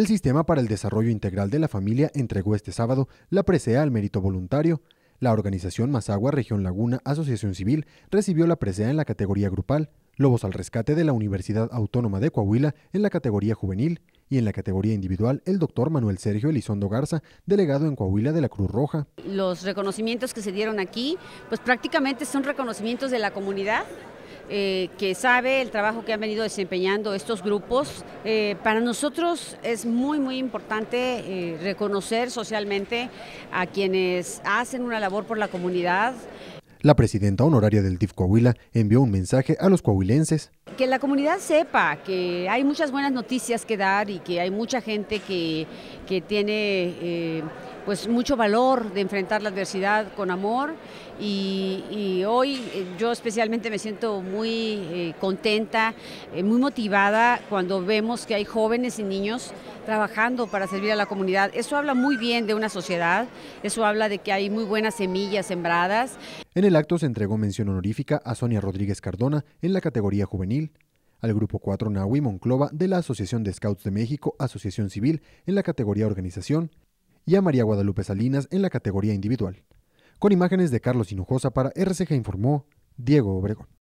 El Sistema para el Desarrollo Integral de la Familia entregó este sábado la presea al mérito voluntario. La organización Mazagua Región Laguna Asociación Civil recibió la presea en la categoría grupal, Lobos al Rescate de la Universidad Autónoma de Coahuila en la categoría juvenil y en la categoría individual el doctor Manuel Sergio Elizondo Garza, delegado en Coahuila de la Cruz Roja. Los reconocimientos que se dieron aquí, pues prácticamente son reconocimientos de la comunidad eh, que sabe el trabajo que han venido desempeñando estos grupos. Eh, para nosotros es muy, muy importante eh, reconocer socialmente a quienes hacen una labor por la comunidad. La presidenta honoraria del DIF Coahuila envió un mensaje a los coahuilenses que la comunidad sepa que hay muchas buenas noticias que dar y que hay mucha gente que, tiene eh, pues mucho valor de enfrentar la adversidad con amor y, hoy eh, yo especialmente me siento muy eh, contenta, muy motivada cuando vemos que hay jóvenes y niños trabajando para servir a la comunidad. Eso habla muy bien de una sociedad, eso habla de que hay muy buenas semillas sembradas. En el acto se entregó mención honorífica a Sonia Rodríguez Cardona en la categoría juvenil al Grupo 4 Nahui Monclova de la Asociación de Scouts de México, Asociación Civil, en la categoría Organización, y a María Guadalupe Salinas en la categoría Individual. Con imágenes de Carlos Hinojosa para RCG Informó, Diego Obregón.